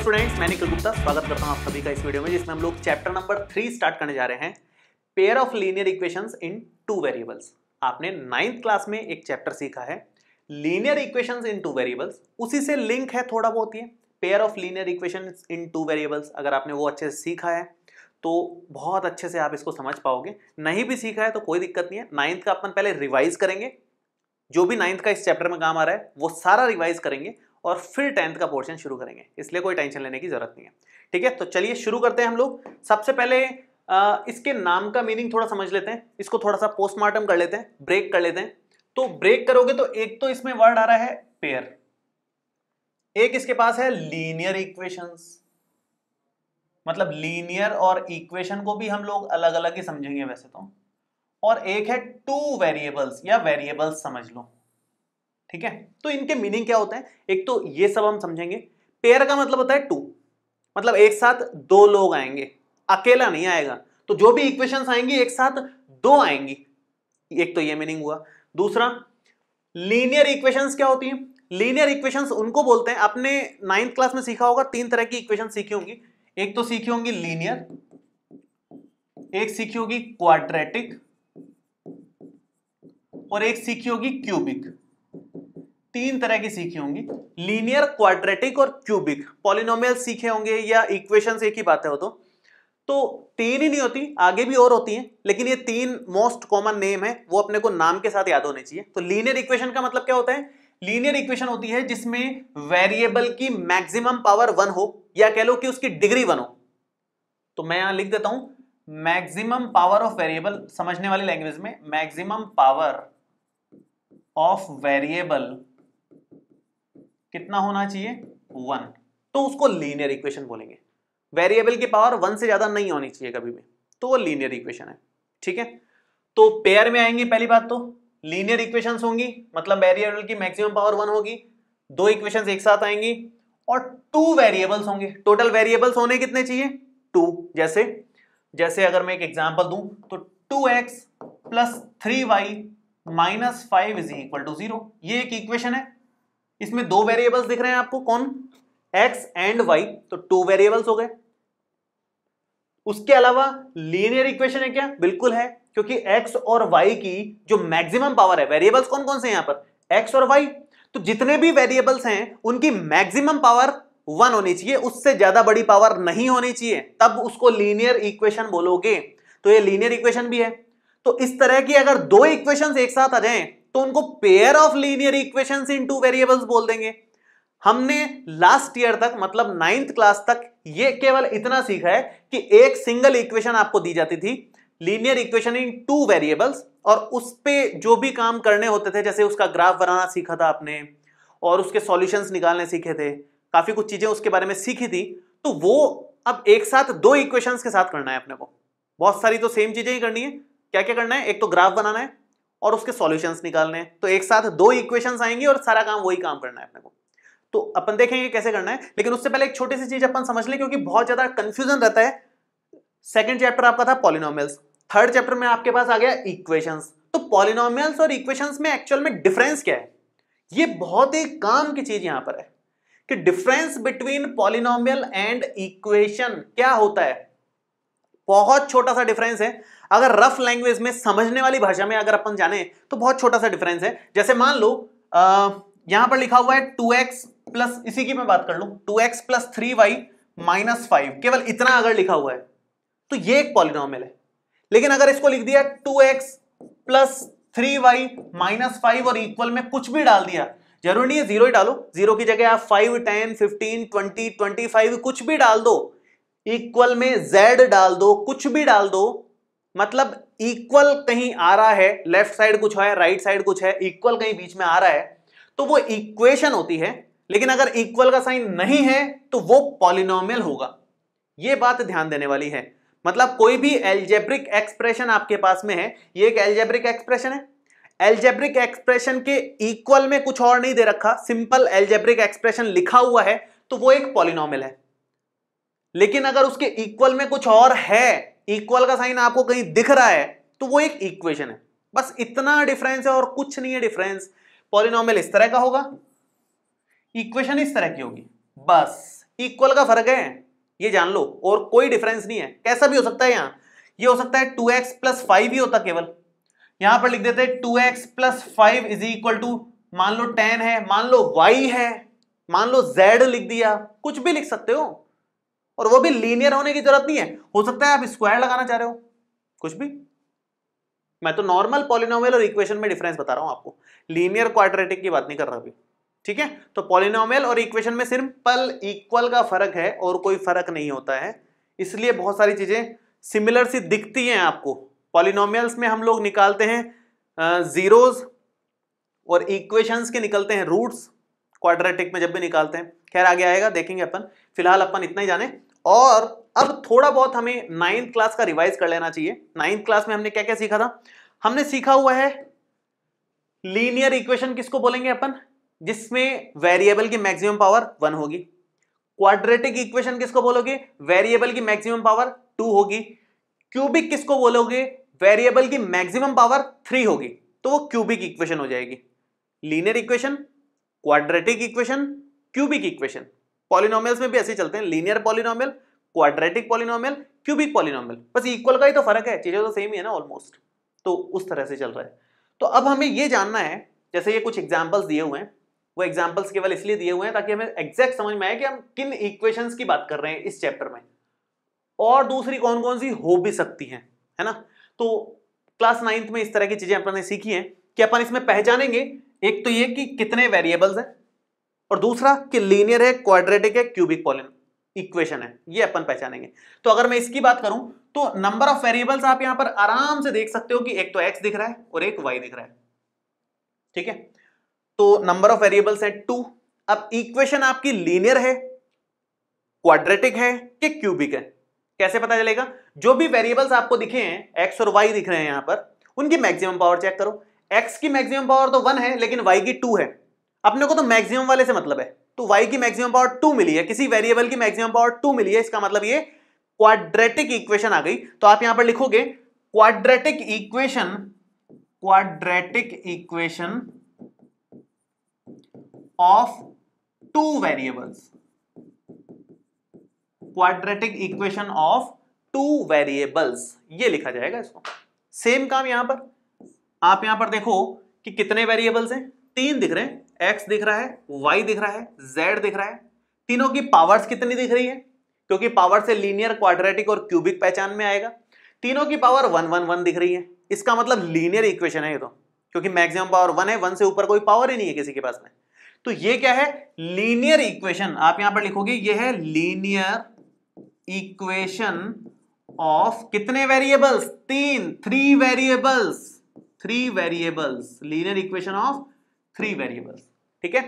Students मैं निखिल गुप्ता स्वागत करता हूं आप सभी का इस वीडियो में जिसमें हम लोग चैप्टर नंबर थ्री स्टार्ट करने जा रहे हैं pair of linear equations in two variables आपने नाइन्थ क्लास में एक चैप्टर सीखा है linear equations in two variables उसी से लिंक है थोड़ा बहुत ये pair of linear equation in two variables अगर आपने वो अच्छे से सीखा है तो बहुत अच्छे से आप इसको समझ पाओगे नहीं भी सीखा है तो कोई दिक्कत नहीं है नाइन्थ का अपन पहले रिवाइज करेंगे जो भी नाइन्थ का इस चैप्टर में काम आ रहा है वो सारा रिवाइज करेंगे और फिर टेंथ का पोर्शन शुरू करेंगे इसलिए कोई टेंशन लेने की जरूरत नहीं है ठीक है तो चलिए शुरू करते हैं हम लोग सबसे पहले आ, इसके नाम का मीनिंग थोड़ा समझ लेते हैं इसको थोड़ा सा पोस्टमार्टम कर लेते हैं ब्रेक कर लेते हैं तो ब्रेक करोगे तो एक तो इसमें वर्ड आ रहा है पेयर एक इसके पास है लीनियर इक्वेशन मतलब लीनियर और इक्वेशन को भी हम लोग अलग अलग ही समझेंगे वैसे तो और एक है टू वेरिएबल्स या वेरिएबल्स समझ लो ठीक है तो इनके मीनिंग क्या होते हैं एक तो ये सब हम समझेंगे पेयर का मतलब होता है टू मतलब एक साथ दो लोग आएंगे अकेला नहीं आएगा तो जो भी इक्वेशन आएंगी एक साथ दो आएंगी एक तो ये मीनिंग हुआ दूसरा लीनियर इक्वेशंस क्या होती हैं लीनियर इक्वेशंस उनको बोलते हैं आपने नाइन्थ क्लास में सीखा होगा तीन तरह की इक्वेशन सीखी होंगी एक तो सीखी होंगी लीनियर एक सीखी होगी क्वाड्रेटिक और एक सीखी होगी क्यूबिक तीन तरह की सीखी होंगी लीनियर क्वाड्रेटिक और क्यूबिक पॉलिनोमियल सीखे होंगे या इक्वेशन एक ही बात है हो तो तो तीन ही नहीं होती आगे भी और होती हैं लेकिन ये तीन मोस्ट कॉमन नेम है वो अपने को नाम के साथ याद होने चाहिए तो लीनियर इक्वेशन का मतलब क्या होता है लीनियर इक्वेशन होती है जिसमें वेरिएबल की मैक्सिमम पावर वन हो या कह लो कि उसकी डिग्री वन हो तो मैं यहां लिख देता हूं मैक्सिमम पावर ऑफ वेरिएबल समझने वाली लैंग्वेज में मैक्सिमम पावर ऑफ वेरिएबल कितना होना चाहिए वन तो उसको लीनियर इक्वेशन बोलेंगे वेरिएबल की पावर वन से ज्यादा नहीं होनी चाहिए कभी भी तो वो लीनियर इक्वेशन है ठीक है तो पेयर में आएंगे पहली बात तो लीनियर इक्वेशन होंगी मतलब वेरिएबल की मैक्सिमम पावर वन होगी दो इक्वेशन एक साथ आएंगी और टू वेरिएबल्स होंगे टोटल वेरिएबल्स होने कितने चाहिए टू जैसे जैसे अगर मैं एक एग्जाम्पल दू तो two x plus three y minus five is equal to zero एक इक्वेशन है इसमें दो वेरिएबल्स दिख रहे हैं आपको कौन एक्स एंड वाई तो टू वेरिएबल्स हो गए उसके अलावा लीनियर इक्वेशन है क्या बिल्कुल है क्योंकि एक्स और वाई की जो मैक्सिमम पावर है वेरिएबल्स कौन कौन से यहां पर एक्स और वाई तो जितने भी वेरिएबल्स हैं उनकी मैक्सिमम पावर वन होनी चाहिए उससे ज्यादा बड़ी पावर नहीं होनी चाहिए तब उसको लीनियर इक्वेशन बोलोगे तो ये लीनियर इक्वेशन भी है तो इस तरह की अगर दो इक्वेशंस एक साथ आ जाएं तो उनको pair of linear equation in two variables बोल देंगे हमने लास्ट ईयर तक मतलब नाइन्थ क्लास तक ये केवल इतना सीखा है कि एक सिंगल इक्वेशन आपको दी जाती थी linear equation in two variables और उस पर जो भी काम करने होते थे जैसे उसका ग्राफ बनाना सीखा था आपने और उसके सॉल्यूशंस निकालने सीखे थे काफ़ी कुछ चीज़ें उसके बारे में सीखी थी तो वो अब एक साथ दो इक्वेशन के साथ करना है अपने को बहुत सारी तो सेम चीज़ें ही करनी है क्या क्या करना है एक तो ग्राफ बनाना है और उसके सॉल्यूशंस निकालने तो एक साथ दो इक्वेशन आएंगी और सारा काम वही काम करना है अपने को तो अपन देखेंगे कैसे करना है लेकिन उससे पहले एक छोटी सी चीज अपन समझ लें क्योंकि बहुत ज्यादा कंफ्यूजन रहता है सेकंड चैप्टर आपका था पॉलिनोमियल्स थर्ड चैप्टर में आपके पास आ गया इक्वेशंस तो पॉलिनोमियल्स और इक्वेशंस में एक्चुअल में डिफरेंस क्या है ये बहुत ही काम की चीज यहां पर है कि difference between polynomial and equation क्या होता है बहुत छोटा सा डिफरेंस है अगर रफ लैंग्वेज में समझने वाली भाषा में अगर अपन जाने तो बहुत छोटा सा डिफरेंस है जैसे मान लो यहां पर लिखा हुआ है टू एक्स प्लस इसी की मैं बात कर लू two x plus three y minus five केवल इतना अगर लिखा हुआ है तो ये एक पॉलिनॉमल है लेकिन अगर इसको लिख दिया two x plus three y minus five और इक्वल में कुछ भी डाल दिया जरूरी नहीं है जीरो ही डालो जीरो की जगह आप five ten fifteen twenty twenty five कुछ भी डाल दो इक्वल में जेड डाल दो कुछ भी डाल दो मतलब इक्वल कहीं आ रहा है लेफ्ट साइड कुछ है राइट साइड कुछ है इक्वल कहीं बीच में आ रहा है तो वो इक्वेशन होती है लेकिन अगर इक्वल का साइन नहीं है तो वो पॉलिनोमियल होगा ये बात ध्यान देने वाली है मतलब कोई भी एल्जेब्रिक एक्सप्रेशन आपके पास में है ये एक एल्जेब्रिक एक्सप्रेशन है एल्जेब्रिक एक्सप्रेशन के इक्वल में कुछ और नहीं दे रखा सिंपल एल्जेब्रिक एक्सप्रेशन लिखा हुआ है तो वो एक पॉलिनोमियल है लेकिन अगर उसके इक्वल में कुछ और है इक्वल का साइन आपको कहीं दिख रहा है तो वो एक इक्वेशन है बस इतना डिफरेंस है और कुछ नहीं है डिफरेंस पॉलिनॉमियल इस तरह का होगा इक्वेशन इस तरह की होगी बस इक्वल का फर्क है ये जान लो और कोई डिफरेंस नहीं है कैसा भी हो सकता है यहां ये हो सकता है टू एक्स प्लस फाइव ही होता केवल यहां पर लिख देते हैं two x plus five is equal to मान लो टेन है मान लो वाई है मान लो जेड लिख दिया कुछ भी लिख सकते हो और वो भी लीनियर होने की जरूरत नहीं है हो सकता है आप स्क्वायर लगाना चाह रहे हो कुछ भी मैं तो नॉर्मल पॉलिनोमियल और इक्वेशन में डिफरेंस बता रहा हूं आपको लीनियर क्वाड्रेटिक की बात नहीं कर रहा अभी ठीक है तो पॉलिनोमियल और इक्वेशन में सिंपल इक्वल का फर्क है और कोई फर्क नहीं होता है इसलिए बहुत सारी चीजें सिमिलर सी दिखती हैं आपको पॉलिनोमियल्स में हम लोग निकालते हैं जीरोज और इक्वेशंस के निकलते हैं रूट्स क्वाड्रेटिक में जब भी निकालते हैं खैर आगे आएगा देखेंगे अपन फिलहाल अपन इतना ही जाने और अब थोड़ा बहुत हमें नाइन्थ क्लास का रिवाइज कर लेना चाहिए नाइन्थ क्लास में हमने क्या क्या सीखा था हमने सीखा हुआ है लीनियर इक्वेशन किसको बोलेंगे अपन जिसमें वेरिएबल की मैक्सिमम पावर वन होगी क्वाड्रेटिक इक्वेशन किसको बोलोगे वेरिएबल की मैक्सिमम पावर टू होगी क्यूबिक किसको बोलोगे वेरिएबल की मैक्सिमम पावर थ्री होगी तो वो क्यूबिक इक्वेशन हो जाएगी linear equation quadratic equation cubic equation polynomials में भी ऐसे चलते हैं linear polynomial quadratic polynomial cubic polynomial बस इक्वल का ही तो फर्क है चीजें तो सेम ही है ना ऑलमोस्ट तो उस तरह से चल रहा है तो अब हमें ये जानना है जैसे ये कुछ एग्जाम्पल्स दिए हुए हैं वो एग्जाम्पल्स केवल इसलिए दिए हुए हैं ताकि हमें एग्जैक्ट समझ में आए कि हम किन इक्वेशंस की बात कर रहे हैं इस चैप्टर में और दूसरी कौन कौन सी हो भी सकती हैं है ना तो क्लास नाइन्थ में इस तरह की चीजें अपन ने सीखी हैं कि अपन इसमें पहचानेंगे एक तो ये कि कितने वेरिएबल्स हैं और दूसरा कि लीनियर है क्वाड्रेटिक है क्यूबिक पॉलिन इक्वेशन है ये अपन पहचानेंगे तो अगर मैं इसकी बात करूं तो नंबर ऑफ वेरिएबल्स आप यहां पर आराम से देख सकते हो कि एक तो एक्स दिख रहा है और एक वाई दिख रहा है ठीक है तो नंबर ऑफ वेरिएबल्स है टू अब इक्वेशन आपकी लीनियर है क्वाड्रेटिक है कि क्यूबिक है कैसे पता चलेगा जो भी वेरिएबल्स आपको दिखे हैं एक्स और वाई दिख रहे हैं यहां पर उनकी मैक्सिमम पावर चेक करो एक्स की मैक्सिमम पावर तो वन है लेकिन वाई की टू है अपने को तो मैक्सिमम वाले से मतलब है तो वाई की मैक्सिमम पावर टू मिली है किसी वेरिएबल की मैक्सिमम पावर टू मिली है इसका मतलब ये क्वाड्रेटिक इक्वेशन आ गई तो आप यहां पर लिखोगे quadratic equation quadratic equation of two variables quadratic equation of two variables ये लिखा जाएगा इसको सेम काम यहां पर आप यहां पर देखो कि कितने वेरिएबल्स हैं तीन दिख रहे हैं एक्स दिख रहा है वाई दिख रहा है जेड दिख रहा है तीनों की पावर्स कितनी दिख रही है क्योंकि पावर से लीनियर क्वाड्रेटिक और क्यूबिक पहचान में आएगा तीनों की पावर वन वन वन दिख रही है इसका मतलब लीनियर इक्वेशन है ये तो क्योंकि मैक्सिमम पावर वन है वन से ऊपर कोई पावर ही नहीं है किसी के पास में तो ये क्या है लीनियर इक्वेशन आप यहां पर लिखोगे ये है लीनियर इक्वेशन ऑफ कितने वेरिएबल्स तीन three variables three variables linear equation of three variables ठीक है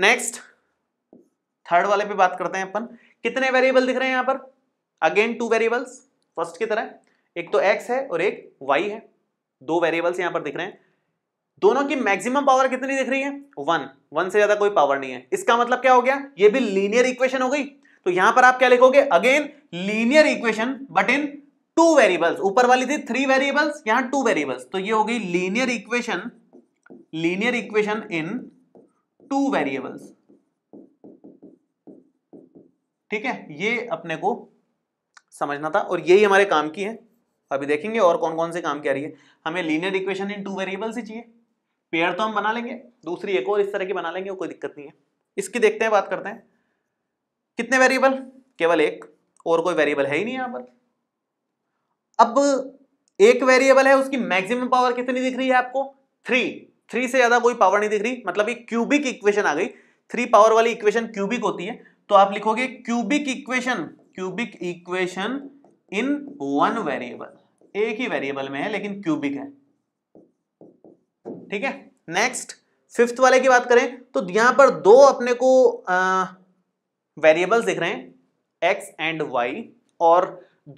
नेक्स्ट थर्ड वाले पे बात करते हैं अपन कितने वेरिएबल दिख रहे हैं यहां पर अगेन टू वेरिएबल्स फर्स्ट की तरह एक तो एक्स है और एक वाई है दो वेरिएबल्स यहां पर दिख रहे हैं दोनों की मैक्सिमम पावर कितनी दिख रही है वन वन से ज्यादा कोई पावर नहीं है इसका मतलब क्या हो गया ये भी लीनियर इक्वेशन हो गई तो यहां पर आप क्या लिखोगे again linear equation but in two variables ऊपर वाली थी थ्री वेरिएबल्स यहां टू वेरिएबल्स तो ये हो गई linear equation linear equation in two variables ठीक है ये अपने को समझना था और यही हमारे काम की है अभी देखेंगे और कौन कौन से काम क्या रही है हमें linear equation in two variables ही चाहिए पेयर तो हम बना लेंगे दूसरी एक और इस तरह की बना लेंगे कोई दिक्कत नहीं है इसकी देखते हैं बात करते हैं कितने वेरिएबल केवल एक और कोई वेरिएबल है ही नहीं यहाँ पर अब एक वेरिएबल है उसकी मैक्सिमम पावर कितनी दिख रही है आपको थ्री थ्री से ज्यादा कोई पावर नहीं दिख रही मतलब ये क्यूबिक इक्वेशन आ गई थ्री पावर वाली इक्वेशन क्यूबिक होती है तो आप लिखोगे cubic equation cubic equation in one variable एक ही वेरिएबल में है लेकिन क्यूबिक है ठीक है नेक्स्ट फिफ्थ वाले की बात करें तो यहां पर दो अपने को वेरिएबल्स दिख रहे हैं एक्स एंड वाई और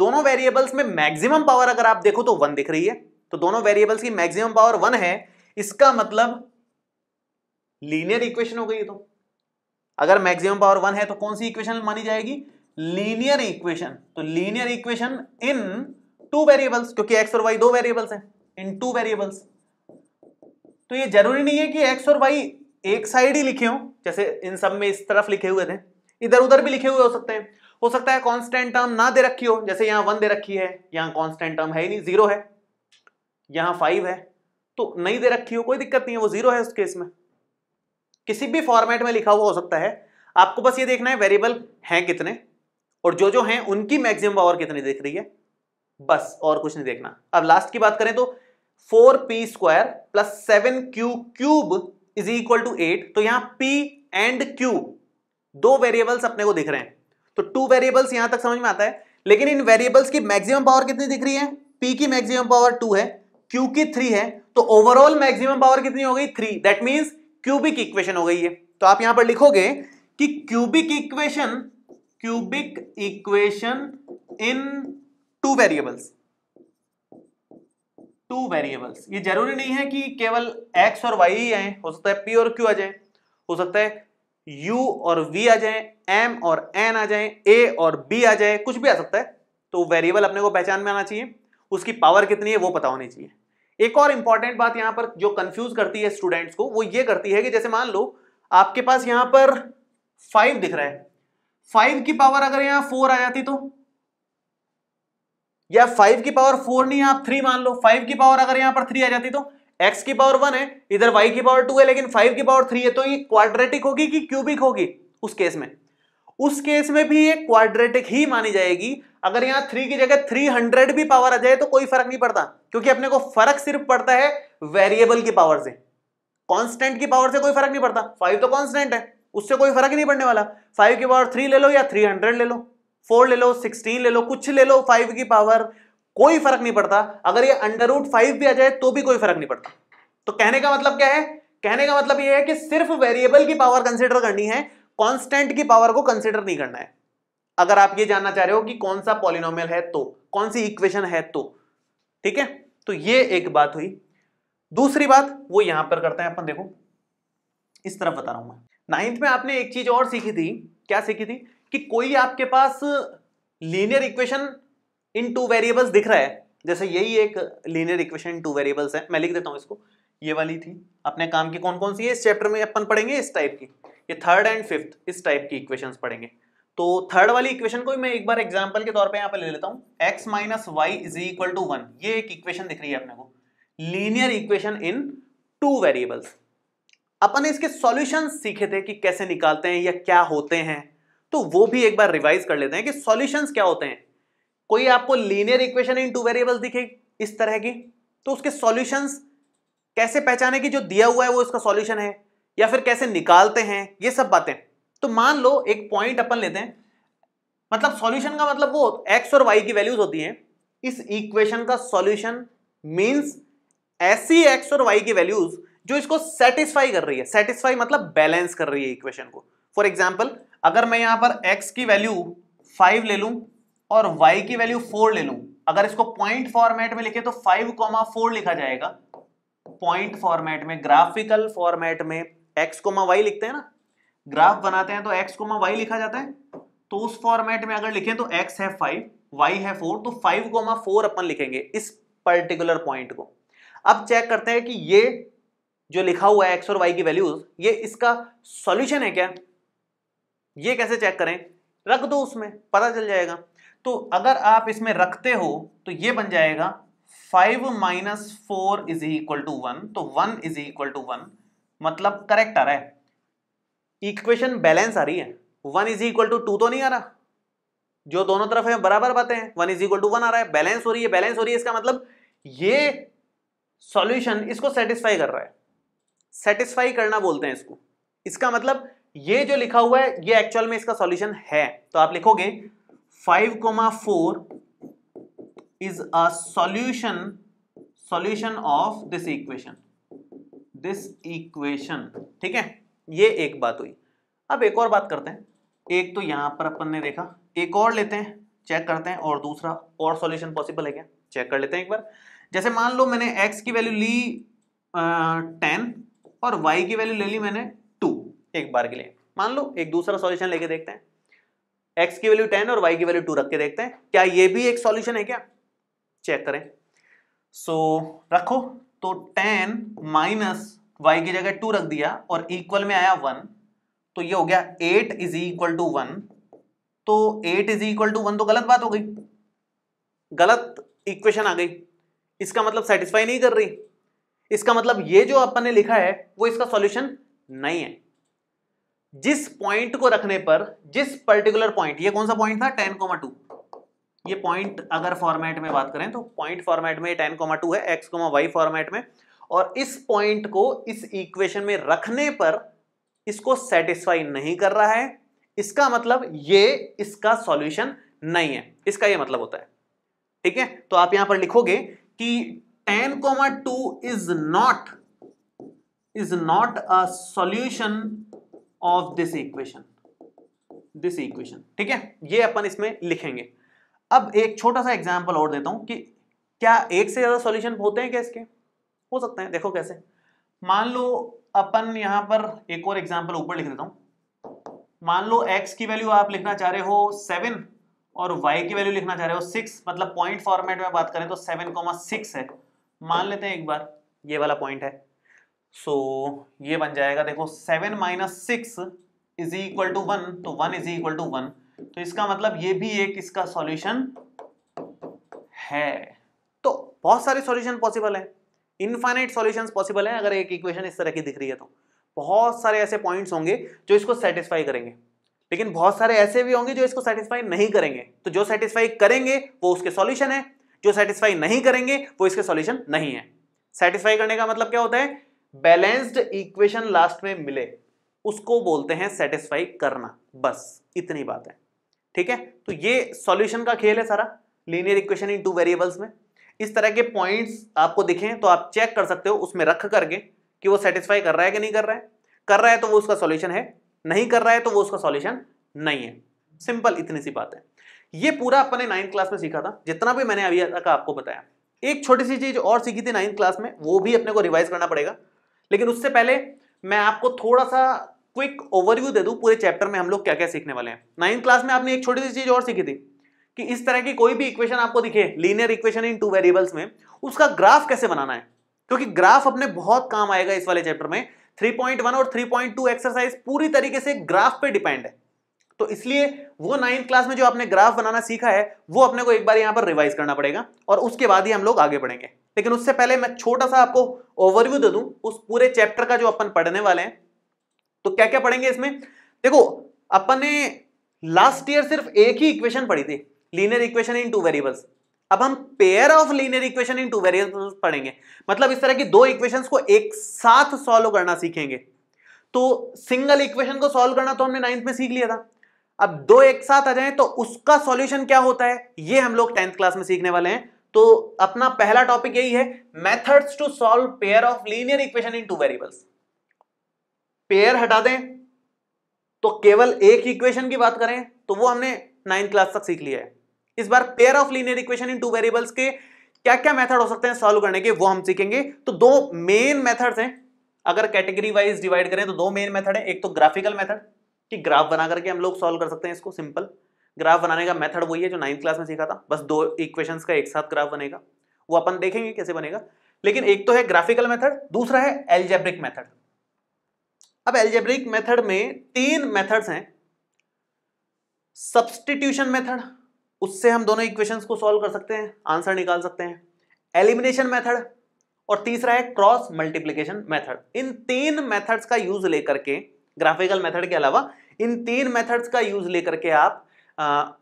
दोनों वेरिएबल्स में मैक्सिमम पावर अगर आप देखो तो वन दिख रही है तो दोनों वेरिएबल्स की मैक्सिमम पावर वन है इसका मतलब लीनियर इक्वेशन हो गई तो अगर मैक्सिमम पावर वन है तो कौन सी इक्वेशन मानी जाएगी लीनियर इक्वेशन तो linear equation in two variables क्योंकि एक्स और वाई दो वेरिएबल्स हैं इन टू वेरिएबल्स तो ये जरूरी नहीं है कि एक्स और वाई एक साइड ही लिखे हो जैसे इन सब में इस तरफ लिखे हुए थे इधर उधर भी लिखे हुए हो सकते हैं हो सकता है कॉन्स्टेंट टर्म ना दे रखी हो जैसे यहां वन दे रखी है यहां कॉन्स्टेंट टर्म है ही नहीं जीरो है यहां फाइव है तो नहीं दे रखी हो कोई दिक्कत नहीं है वो जीरो है उस केस में किसी भी फॉर्मेट में लिखा हुआ हो सकता है आपको बस ये देखना है वेरिएबल हैं कितने और जो जो हैं उनकी मैक्सिमम पावर कितनी दिख रही है बस और कुछ नहीं देखना अब लास्ट की बात करें तो four p square plus seven q cube is equal to eight तो यहां पी एंड क्यू दो वेरिएबल्स अपने को दिख रहे हैं तो टू वेरिएबल्स यहां तक समझ में आता है लेकिन इन वेरिएबल्स की मैक्सिमम पावर कितनी दिख रही है पी की मैक्सिमम पावर टू है क्यू की थ्री है तो ओवरऑल मैक्सिमम पावर कितनी हो गई three that means cubic equation हो गई है तो आप यहां पर लिखोगे कि cubic equation cubic equation in two variables two variables ये जरूरी नहीं है कि केवल एक्स और वाई ही आए हो सकता है पी और क्यू आ जाए हो सकता है यू और वी आ जाए एम और एन आ जाए ए और बी आ जाए कुछ भी आ सकता है तो वेरिएबल अपने को पहचान में आना चाहिए उसकी पावर कितनी है वो पता होनी चाहिए एक और इंपॉर्टेंट बात यहां पर जो कंफ्यूज करती है स्टूडेंट्स को वो ये करती है कि जैसे मान लो आपके पास यहां पर फाइव दिख रहा है फाइव की पावर अगर यहां तो? फोर आ जाती तो या फाइव की पावर फोर नहीं आप थ्री मान लो फाइव की पावर अगर यहां पर थ्री आ जाती तो एक्स की पावर वन है इधर वाई की पावर टू है लेकिन फाइव की पावर थ्री है तो ये क्वाड्रेटिक होगी कि क्यूबिक होगी उस केस में उस केस में भी ये क्वाड्रेटिक ही मानी जाएगी अगर यहां थ्री की जगह थ्री हंड्रेड भी पावर आ जाए तो कोई फर्क नहीं पड़ता क्योंकि अपने को फर्क सिर्फ पड़ता है वेरिएबल की पावर से कांस्टेंट की पावर से कोई फर्क नहीं पड़ता फाइव तो कांस्टेंट है उससे कोई फर्क नहीं पड़ने वाला फाइव की पावर थ्री ले लो या थ्री हंड्रेड ले लो फोर ले लो सिक्सटीन ले लो कुछ ले लो फाइव की पावर कोई फर्क नहीं पड़ता अगर ये अंडर रूट फाइव भी आ जाए तो भी कोई फर्क नहीं पड़ता तो कहने का मतलब क्या है कहने का मतलब यह है कि सिर्फ वेरिएबल की पावर कंसिडर करनी है कांस्टेंट की पावर को कंसिडर नहीं करना है अगर आप ये जानना चाह रहे हो कि कौन सा पॉलिनोमियल है तो कौन सी इक्वेशन है तो ठीक है तो ये एक बात हुई दूसरी बात वो यहां पर करते हैं अपन देखो इस तरफ बता रहा हूं मैं नाइन्थ में आपने एक चीज और सीखी थी क्या सीखी थी कि कोई आपके पास linear equation in two variables दिख रहा है जैसे यही एक लीनियर इक्वेशन टू वेरिएबल्स है मैं लिख देता हूं इसको ये वाली थी अपने काम की कौन कौन सी है इस चैप्टर में अपन पढ़ेंगे इस टाइप की ये थर्ड एंड फिफ्थ इस टाइप की इक्वेशंस पढ़ेंगे तो थर्ड वाली इक्वेशन को भी मैं एक बार एग्जाम्पल के तौर पे यहाँ पे ले लेता हूँ x minus y is equal to one ये एक इक्वेशन दिख रही है अपने को linear equation in two variables अपन इसके सॉल्यूशन सीखे थे कि कैसे निकालते हैं या क्या होते हैं तो वो भी एक बार रिवाइज कर लेते हैं कि सॉल्यूशंस क्या होते हैं कोई आपको linear equation in two variables दिखे इस तरह की तो उसके सॉल्यूशंस कैसे पहचाने कि जो दिया हुआ है वो इसका सॉल्यूशन है या फिर कैसे निकालते हैं ये सब बातें तो मान लो एक पॉइंट अपन लेते हैं मतलब सॉल्यूशन का मतलब वो एक्स और वाई की वैल्यूज होती हैं इस इक्वेशन का सॉल्यूशन मींस ऐसी एक्स और वाई की वैल्यूज जो इसको सेटिस्फाई कर रही है सेटिस्फाई मतलब बैलेंस कर रही है इक्वेशन को फॉर एग्जाम्पल अगर मैं यहां पर एक्स की वैल्यू फाइव ले लू और वाई की वैल्यू फोर ले लू अगर इसको पॉइंट फॉर्मेट में लिखे तो फाइव कॉमा फोर लिखा जाएगा पॉइंट फॉर्मेट में ग्राफिकल फॉर्मेट में एक्स कोमा वाई लिखते हैं ना ग्राफ बनाते हैं तो एक्स कोमा वाई लिखा जाता है तो उस फॉर्मेट में अगर लिखें तो एक्स है फाइव वाई है फोर तो फाइव कोमा फोर अपन लिखेंगे इस पर्टिकुलर पॉइंट को अब चेक करते हैं कि ये जो लिखा हुआ है एक्स और वाई की वैल्यूज ये इसका सॉल्यूशन है क्या ये कैसे चेक करें रख दो उसमें पता चल जाएगा तो अगर आप इसमें रखते हो तो ये बन जाएगा five minus four is equal to one तो one is equal to one मतलब करेक्ट आ रहा है इक्वेशन बैलेंस आ रही है one is equal to two तो नहीं आ रहा जो दोनों तरफ है बराबर बातें हैं one is equal to one आ रहा है बैलेंस हो रही है बैलेंस हो रही है इसका मतलब ये सॉल्यूशन इसको सेटिस्फाई कर रहा है सेटिस्फाई करना बोलते हैं इसको इसका मतलब ये जो लिखा हुआ है ये एक्चुअल में इसका सॉल्यूशन है तो आप लिखोगे five comma four is a solution solution of this equation this equation ठीक है ये एक बात हुई अब एक और बात करते हैं एक तो यहां पर अपन ने देखा एक और लेते हैं चेक करते हैं और दूसरा और सॉल्यूशन पॉसिबल है क्या चेक कर लेते हैं एक बार जैसे मान लो मैंने एक्स की वैल्यू ली टेन और वाई की वैल्यू ले ली मैंने टू एक बार के लिए मान लो एक दूसरा सॉल्यूशन लेके देखते हैं एक्स की वैल्यू टेन और वाई की वैल्यू टू रख के देखते हैं क्या ये भी एक सॉल्यूशन है क्या चेक करें सो so, रखो तो टेन माइनस वाई की जगह टू रख दिया और इक्वल में आया वन तो ये हो गया eight is equal to one तो eight is equal to one तो गलत बात हो गई गलत इक्वेशन आ गई इसका मतलब सेटिस्फाई नहीं कर रही इसका मतलब ये जो अपन ने लिखा है वो इसका सॉल्यूशन नहीं है जिस पॉइंट को रखने पर जिस पर्टिकुलर पॉइंट ये कौन सा पॉइंट था टेन कोमा टू ये पॉइंट अगर फॉर्मेट में बात करें तो पॉइंट फॉर्मेट में टेन कोमा टू है एक्स कोमा वाई फॉर्मेट में और इस पॉइंट को इस इक्वेशन में रखने पर इसको सेटिस्फाई नहीं कर रहा है इसका मतलब ये इसका सॉल्यूशन नहीं है इसका ये मतलब होता है ठीक है तो आप यहां पर लिखोगे कि ten comma two is not is not a solution of this equation this equation ठीक है ये अपन इसमें लिखेंगे अब एक छोटा सा एग्जाम्पल और देता हूं कि क्या एक से ज़्यादा सॉल्यूशन होते हैं क्या इसके हो सकते हैं देखो कैसे मान लो अपन यहां पर एक और एग्जाम्पल ऊपर लिख देता हूं मान लो x की वैल्यू आप लिखना चाह रहे हो सेवन और y की वैल्यू लिखना चाह रहे हो सिक्स मतलब पॉइंट फॉर्मेट में बात करें तो सेवन कॉमा सिक्स है मान लेते हैं एक बार ये वाला पॉइंट है सो so, ये बन जाएगा देखो seven minus six is equal to one तो one is equal to one तो इसका मतलब ये भी एक इसका सॉल्यूशन है तो बहुत सारे सॉल्यूशन पॉसिबल है इनफाइनाइट सॉल्यूशंस पॉसिबल है अगर एक इक्वेशन इस तरह की दिख रही है तो बहुत सारे ऐसे पॉइंट्स होंगे जो इसको सेटिस्फाई करेंगे लेकिन बहुत सारे ऐसे भी होंगे जो इसको सेटिस्फाई नहीं करेंगे तो जो सेटिस्फाई करेंगे वो उसके सॉल्यूशन है जो सेटिस्फाई नहीं करेंगे वो इसके सॉल्यूशन नहीं है सेटिस्फाई करने का मतलब क्या होता है बैलेंस्ड इक्वेशन लास्ट में मिले उसको बोलते हैं सेटिस्फाई करना बस इतनी बात है ठीक है तो ये सॉल्यूशन का खेल है सारा linear equation in two variables में इस तरह के पॉइंट्स आपको दिखें तो आप चेक कर सकते हो उसमें रख करके कि वो सेटिस्फाई कर रहा है कि नहीं कर रहा है कर रहा है तो वो उसका सॉल्यूशन है नहीं कर रहा है तो वो उसका सॉल्यूशन नहीं है सिंपल इतनी सी बात है ये पूरा अपने नाइन्थ क्लास में सीखा था जितना भी मैंने अभी तक आपको बताया एक छोटी सी चीज और सीखी थी नाइन्थ क्लास में वो भी अपने को रिवाइज करना पड़ेगा लेकिन उससे पहले मैं आपको थोड़ा सा क्विक ओवरव्यू दे दू पूरे चैप्टर में हम लोग क्या क्या सीखने वाले हैं नाइन्थ क्लास में आपने एक छोटी सी चीज और सीखी थी कि इस तरह की कोई भी इक्वेशन आपको दिखे linear equation in two variables में उसका ग्राफ कैसे बनाना है क्योंकि ग्राफ अपने बहुत काम आएगा इस वाले चैप्टर में 3.1 और 3.2 एक्सरसाइज पूरी तरीके से ग्राफ पे डिपेंड है तो इसलिए वो नाइन्थ क्लास में जो आपने ग्राफ बनाना सीखा है वो अपने को एक बार यहाँ पर रिवाइज करना पड़ेगा और उसके बाद ही हम लोग आगे बढ़ेंगे लेकिन उससे पहले मैं छोटा सा आपको ओवरव्यू दे दूं उस पूरे चैप्टर का जो अपन पढ़ने वाले हैं तो क्या क्या पढ़ेंगे इसमें देखो अपन ने लास्ट ईयर सिर्फ एक ही इक्वेशन पढ़ी थी linear equation in two variables अब हम pair of linear equation in two variables पढ़ेंगे मतलब इस तरह की दो इक्वेशंस को एक साथ सॉल्व करना सीखेंगे तो सिंगल इक्वेशन को सॉल्व करना तो हमने नाइन्थ में सीख लिया था अब दो एक साथ आ जाए तो उसका सॉल्यूशन क्या होता है ये हम लोग टेंथ क्लास में सीखने वाले हैं तो अपना पहला टॉपिक यही है methods to solve pair of linear equation in two variables pair हटा दें तो केवल एक इक्वेशन की बात करें तो वो हमने नाइन्थ क्लास तक सीख लिया है इस बार pair of linear equation in two variables के क्या क्या मेथड हो सकते हैं सॉल्व करने के वो हम सीखेंगे तो दो मेन मेथड्स हैं अगर कैटेगरी वाइज डिवाइड करें तो दो मेन मेथड है एक तो ग्राफिकल मेथड कि ग्राफ बना करके हम लोग सॉल्व कर सकते हैं इसको सिंपल ग्राफ बनाने का मेथड वही है जो नाइन्थ क्लास में सीखा था बस दो इक्वेशन का एक साथ ग्राफ बनेगा वो अपन देखेंगे कैसे बनेगा लेकिन एक तो है ग्राफिकल मेथड दूसरा है एल्जेब्रिक मेथड अब एल्जेब्रिक मेथड में तीन मेथड्स हैं सब्सटीट्यूशन मेथड उससे हम दोनों इक्वेशंस को सॉल्व कर सकते हैं आंसर निकाल सकते हैं एलिमिनेशन मेथड और तीसरा है क्रॉस मल्टीप्लीकेशन मेथड इन तीन मेथड्स का यूज लेकर के ग्राफिकल मेथड के अलावा इन तीन मेथड्स का यूज लेकर के आप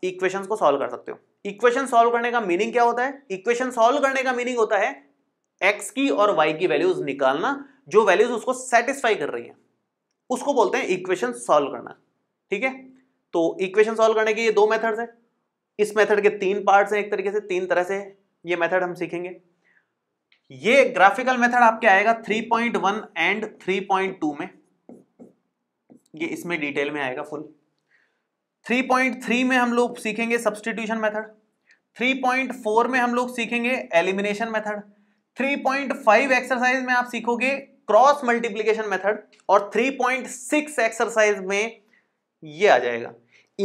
इक्वेशंस को सॉल्व कर सकते हो इक्वेशन सॉल्व करने का मीनिंग क्या होता है इक्वेशन सॉल्व करने का मीनिंग होता है एक्स की और वाई की वैल्यूज निकालना जो वैल्यूज उसको सेटिस्फाई कर रही है उसको बोलते हैं इक्वेशन सॉल्व करना ठीक है तो इक्वेशन सॉल्व करने के ये दो मेथड्स हैं इस मेथड के तीन पार्ट्स हैं एक तरीके से तीन तरह से ये मेथड हम सीखेंगे ये ग्राफिकल मेथड आपके आएगा 3.1 एंड 3.2 में ये इसमें डिटेल में आएगा फुल 3.3 में हम लोग सीखेंगे सब्सटीट्यूशन मेथड 3.4 में हम लोग सीखेंगे एलिमिनेशन मेथड 3.5 एक्सरसाइज में आप सीखोगे क्रॉस मल्टीप्लीकेशन मेथड और 3.6 एक्सरसाइज में ये आ जाएगा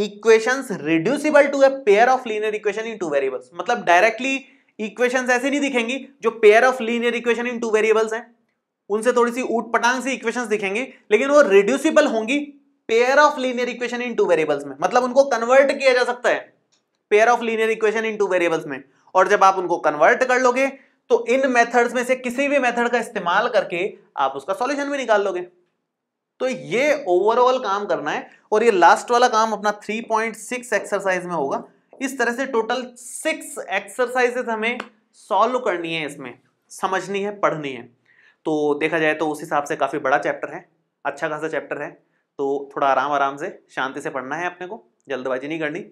equations reducible to a pair of linear equation in two variables मतलब डायरेक्टली इक्वेशंस ऐसे नहीं दिखेंगी जो pair of linear equation in two variables हैं उनसे थोड़ी सी ऊट पटांग सी इक्वेशन दिखेंगी लेकिन वो रिड्यूसिबल होंगी pair of linear equation in two variables में मतलब उनको कन्वर्ट किया जा सकता है pair of linear equation in two variables में और जब आप उनको कन्वर्ट कर लोगे तो इन मेथड्स में से किसी भी मेथड का इस्तेमाल करके आप उसका सॉल्यूशन भी निकाल लोगे तो ये ओवरऑल काम करना है और ये लास्ट वाला काम अपना 3.6 एक्सरसाइज में होगा इस तरह से टोटल सिक्स एक्सरसाइजेस हमें सॉल्व करनी है इसमें समझनी है पढ़नी है तो देखा जाए तो उस हिसाब से काफ़ी बड़ा चैप्टर है अच्छा खासा चैप्टर है तो थोड़ा आराम आराम से शांति से पढ़ना है अपने को जल्दबाजी नहीं करनी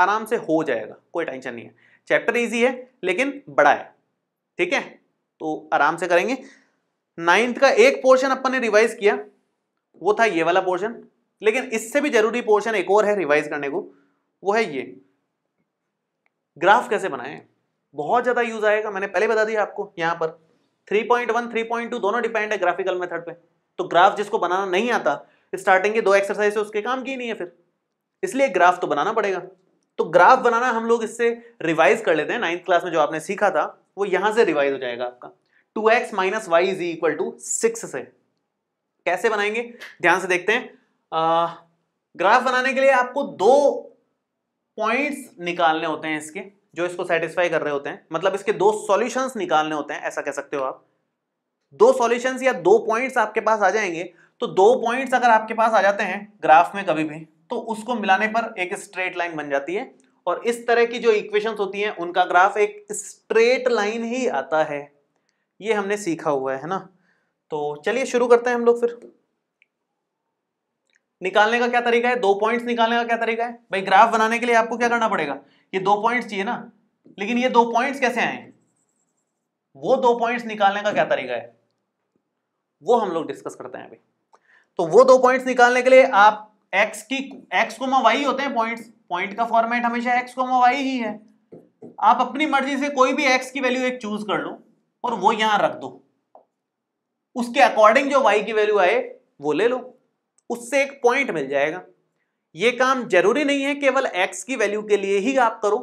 आराम से हो जाएगा कोई टेंशन नहीं है चैप्टर ईजी है लेकिन बड़ा है ठीक है तो आराम से करेंगे नाइन्थ का एक पोर्शन अपन ने रिवाइज किया वो था ये वाला पोर्शन लेकिन इससे भी जरूरी पोर्शन एक और है रिवाइज करने को वो है ये ग्राफ कैसे बनाए बहुत ज़्यादा यूज आएगा मैंने पहले बता दिया आपको यहां पर 3.1, 3.2 दोनों डिपेंड है ग्राफिकल मेथड पे तो ग्राफ जिसको बनाना नहीं आता स्टार्टिंग के दो एक्सरसाइज उसके काम की नहीं है फिर इसलिए ग्राफ तो बनाना पड़ेगा तो ग्राफ बनाना हम लोग इससे रिवाइज कर लेते हैं नाइन्थ क्लास में जो आपने सीखा था वो यहां से रिवाइज हो जाएगा आपका two x minus y is equal to six से कैसे बनाएंगे ध्यान से देखते हैं आ, ग्राफ बनाने के लिए आपको दो पॉइंट्स निकालने होते हैं इसके जो इसको सेटिस्फाई कर रहे होते हैं मतलब इसके दो सॉल्यूशंस निकालने होते हैं ऐसा कह सकते हो आप दो सॉल्यूशंस या दो पॉइंट्स आपके पास आ जाएंगे तो दो पॉइंट्स अगर आपके पास आ जाते हैं ग्राफ में कभी भी तो उसको मिलाने पर एक स्ट्रेट लाइन बन जाती है और इस तरह की जो इक्वेशंस होती हैं उनका ग्राफ एक स्ट्रेट लाइन ही आता है ये हमने सीखा हुआ है ना तो चलिए शुरू करते हैं हम लोग फिर निकालने का क्या तरीका है दो पॉइंट्स निकालने का क्या तरीका है भाई ग्राफ बनाने के लिए आपको क्या करना पड़ेगा ये दो पॉइंट्स चाहिए ना लेकिन ये दो पॉइंट्स कैसे आए वो दो पॉइंट्स निकालने का क्या तरीका है वो हम लोग डिस्कस करते हैं अभी तो वो दो पॉइंट्स निकालने के लिए आप एक्स की एक्स को वाई होते हैं पॉइंट्स पॉइंट का फॉर्मेट हमेशा एक्स को वाई ही है आप अपनी मर्जी से कोई भी एक्स की वैल्यू एक चूज कर लो और वो यहां रख दो उसके अकॉर्डिंग जो वाई की वैल्यू आए वो ले लो उससे एक पॉइंट मिल जाएगा ये काम जरूरी नहीं है केवल एक्स की वैल्यू के लिए ही आप करो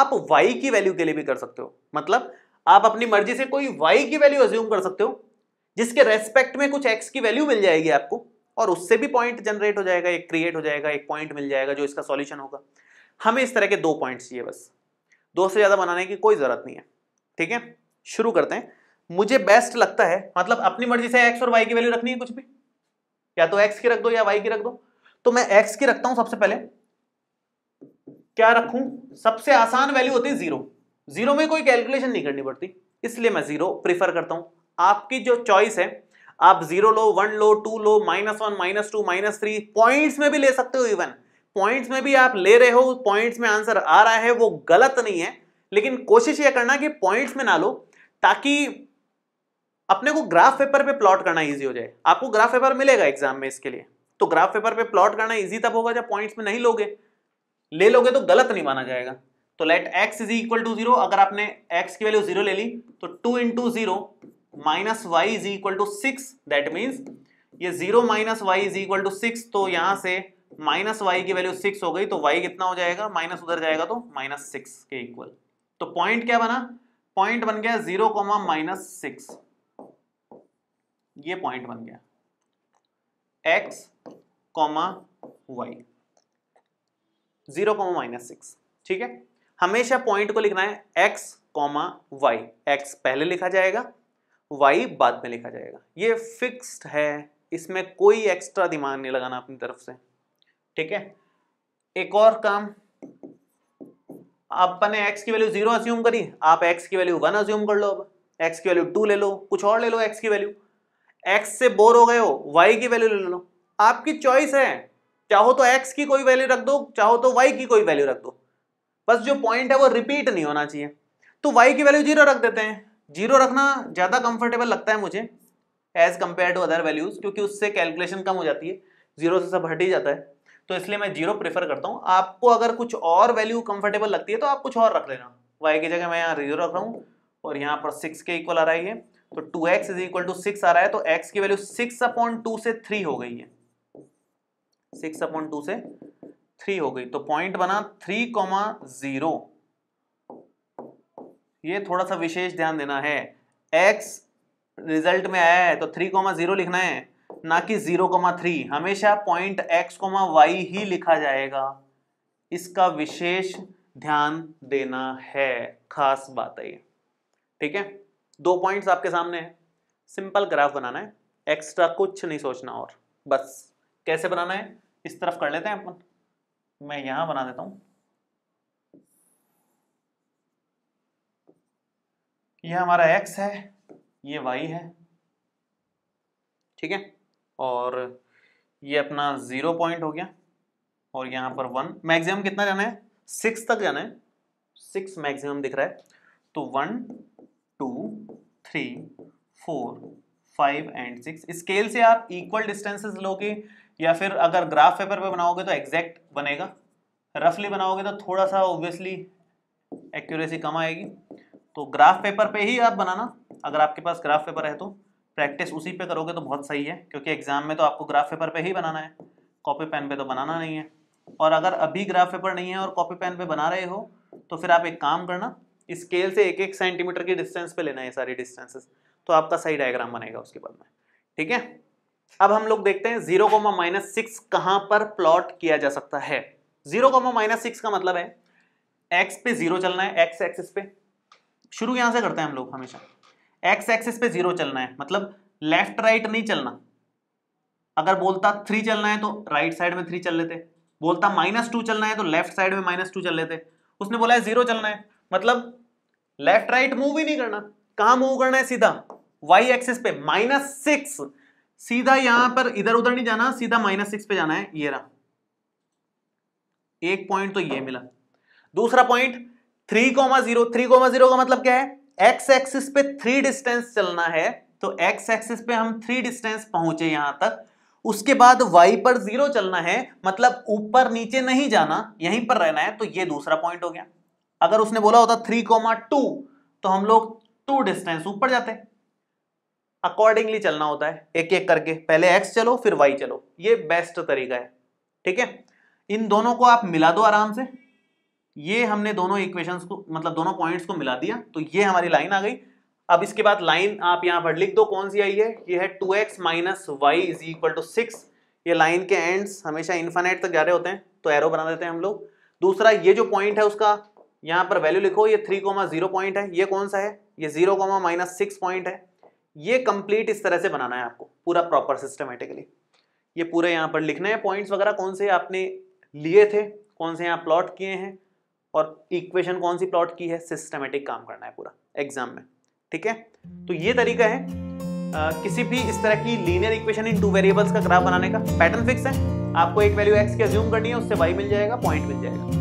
आप वाई की वैल्यू के लिए भी कर सकते हो मतलब आप अपनी मर्जी से कोई वाई की वैल्यू अज्यूम कर सकते हो जिसके रेस्पेक्ट में कुछ एक्स की वैल्यू मिल जाएगी आपको और उससे भी पॉइंट जनरेट हो जाएगा एक क्रिएट हो जाएगा एक पॉइंट मिल जाएगा जो इसका सॉल्यूशन होगा हमें इस तरह के दो पॉइंट्स चाहिए बस दो से ज़्यादा बनाने की कोई ज़रूरत नहीं है ठीक है शुरू करते हैं मुझे बेस्ट लगता है मतलब अपनी मर्जी से एक्स और वाई की वैल्यू रखनी है कुछ भी या तो एक्स की रख दो या वाई की रख दो तो मैं एक्स की रखता हूं सबसे पहले क्या रखू सबसे आसान वैल्यू होती है जीरो जीरो में कोई कैलकुलेशन नहीं करनी पड़ती इसलिए मैं जीरो प्रिफर करता हूं आपकी जो चॉइस है आप जीरो लो वन लो टू लो minus one minus two minus three points में भी ले सकते हो इवन पॉइंट्स में भी आप ले रहे हो पॉइंट्स में आंसर आ रहा है वो गलत नहीं है लेकिन कोशिश ये करना कि पॉइंट्स में ना लो ताकि अपने को ग्राफ पेपर पे प्लॉट करना इजी हो जाए आपको ग्राफ पेपर मिलेगा एग्जाम में इसके लिए तो ग्राफ पेपर पे प्लॉट करना इजी तब होगा जब पॉइंट्स में नहीं लोगे ले लोगे तो गलत नहीं माना जाएगा तो let x is equal to zero अगर आपने एक्स की वैल्यू जीरो ले ली तो two into zero minus y is equal to six that means ये zero minus y is equal to six तो यहाँ से माइनस वाई की वैल्यू सिक्स हो गई तो वाई कितना हो जाएगा माइनस उधर जाएगा तो माइनस सिक्स के इक्वल तो पॉइंट क्या बना पॉइंट बन गया जीरो कॉमा माइनस सिक्स ये पॉइंट बन गया x comma y zero comma minus six ठीक है हमेशा पॉइंट को लिखना है एक्स कॉमा वाई एक्स पहले लिखा जाएगा वाई बाद में लिखा जाएगा ये फिक्स्ड है इसमें कोई एक्स्ट्रा दिमाग नहीं लगाना अपनी तरफ से ठीक है एक और काम आपने एक्स की वैल्यू जीरो अज्यूम करी आप एक्स की वैल्यू वन अज्यूम कर लो अब एक्स की वैल्यू टू ले लो कुछ और ले लो एक्स की वैल्यू एक्स से बोर हो गए हो वाई की वैल्यू ले लो आपकी चॉइस है चाहो तो एक्स की कोई वैल्यू रख दो चाहो तो वाई की कोई वैल्यू रख दो बस जो पॉइंट है वो रिपीट नहीं होना चाहिए तो वाई की वैल्यू जीरो रख देते हैं जीरो रखना ज़्यादा कंफर्टेबल लगता है मुझे as compare to other values क्योंकि उससे कैलकुलेशन कम हो जाती है जीरो से सब हट ही जाता है तो इसलिए मैं जीरो प्रेफर करता हूँ आपको अगर कुछ और वैल्यू कंफर्टेबल लगती है तो आप कुछ और रख लेना वाई की जगह मैं यहाँ जीरो रख रहा हूँ और यहाँ पर सिक्स के इक्वल तो आ रहा है तो two x is equal to six आ रहा है तो एक्स की वैल्यू सिक्स अपॉन टू से थ्री हो गई है सिक्स अपॉइंट टू से थ्री हो गई तो पॉइंट बना थ्री कॉमा जीरो ये थोड़ा सा विशेष ध्यान देना है एक्स रिजल्ट में आया है तो थ्री कोमा जीरो लिखना है ना कि जीरो कोमा थ्री हमेशा पॉइंट एक्स कोमा वाई ही लिखा जाएगा इसका विशेष ध्यान देना है खास बात है ये ठीक है दो पॉइंट्स आपके सामने है सिंपल ग्राफ बनाना है एक्स्ट्रा कुछ नहीं सोचना और बस कैसे बनाना है इस तरफ कर लेते हैं अपन मैं यहाँ बना देता हूँ ये हमारा एक्स है ये वाई है ठीक है और ये अपना ज़ीरो पॉइंट हो गया और यहाँ पर वन मैक्सिमम कितना जाना है सिक्स तक जाना है सिक्स मैक्सिमम दिख रहा है तो one two three four five and six scale से आप इक्वल डिस्टेंसेस लोगे या फिर अगर ग्राफ पेपर पे बनाओगे तो एग्जैक्ट बनेगा रफली बनाओगे तो थोड़ा सा ऑब्वियसली एक्यूरेसी कम आएगी तो ग्राफ पेपर पे ही आप बनाना अगर आपके पास ग्राफ पेपर है तो प्रैक्टिस उसी पे करोगे तो बहुत सही है क्योंकि एग्जाम में तो आपको ग्राफ पेपर पे ही बनाना है कॉपी पेन पे तो बनाना नहीं है और अगर अभी ग्राफ पेपर नहीं है और कॉपी पेन पे बना रहे हो तो फिर आप एक काम करना स्केल से एक एक सेंटीमीटर की डिस्टेंस पे लेना है सारी डिस्टेंसेस तो आपका सही डायग्राम बनेगा उसके बाद में ठीक है अब हम लोग देखते हैं जीरो कोमा माइनस सिक्स कहाँ पर प्लॉट किया जा सकता है जीरो कोमा माइनस सिक्स का मतलब है एक्स पे जीरो चलना है एक्स एक्सिस पे शुरू यहां से करते हैं हम लोग हमेशा एक्स एक्सिस पे जीरो चलना है मतलब लेफ्ट राइट नहीं चलना अगर बोलता थ्री चलना है तो राइट साइड में थ्री चल लेते बोलता माइनस टू चलना है तो लेफ्ट साइड में माइनस टू चल लेते उसने बोला है जीरो चलना है मतलब लेफ्ट राइट मूव ही नहीं करना कहा मूव करना है सीधा वाई एक्सिस पे माइनस सिक्स सीधा यहां पर इधर उधर नहीं जाना सीधा माइनस सिक्स पे जाना है ये रहा एक पॉइंट तो ये मिला दूसरा point three comma zero three comma zero का मतलब क्या है एक्स एक्सिस पे थ्री डिस्टेंस चलना है तो एक्स एक्सिस पे हम थ्री डिस्टेंस पहुंचे यहां तक उसके बाद y पर जीरो चलना है मतलब ऊपर नीचे नहीं जाना यहीं पर रहना है तो ये दूसरा पॉइंट हो गया अगर उसने बोला होता थ्री कोमा टू तो हम लोग टू डिस्टेंस ऊपर जाते अकॉर्डिंगली चलना होता है एक एक करके पहले x चलो फिर y चलो ये बेस्ट तरीका है ठीक है इन दोनों को आप मिला दो आराम से ये हमने दोनों इक्वेशंस को मतलब दोनों पॉइंट्स को मिला दिया तो ये हमारी लाइन आ गई अब इसके बाद लाइन आप यहाँ पर लिख दो कौन सी आई है ये है two x minus y is equal to six ये लाइन के एंड्स हमेशा इन्फानाइट तक जा रहे होते हैं तो एरो बना देते हैं हम लोग दूसरा ये जो पॉइंट है उसका यहाँ पर वैल्यू लिखो ये थ्री कोमा जीरो पॉइंट है ये कौन सा है ये zero comma minus six point है ये कंप्लीट इस तरह से बनाना है आपको पूरा प्रॉपर सिस्टमेटिकली ये पूरे यहाँ पर लिखना है पॉइंट्स वगैरह कौन से आपने लिए थे कौन से यहाँ प्लॉट किए हैं और इक्वेशन कौन सी प्लॉट की है सिस्टमेटिक काम करना है पूरा एग्जाम में ठीक है तो ये तरीका है आ, किसी भी इस तरह की linear equation in two variables का ग्राफ बनाने का पैटर्न फिक्स है आपको एक वैल्यू एक्स की अज्यूम करनी है उससे वाई मिल जाएगा पॉइंट मिल जाएगा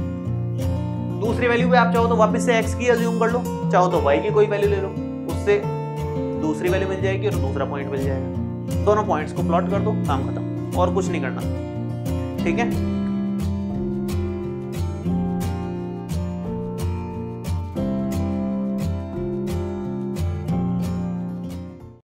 दूसरी वैल्यू पे आप चाहो तो वापस से एक्स की अज्यूम कर लो चाहो तो वाई की कोई वैल्यू ले लो उससे दूसरी वैल्यू मिल जाएगी और दूसरा पॉइंट मिल जाएगा दोनों पॉइंट्स को प्लॉट कर दो काम खत्म और कुछ नहीं करना ठीक है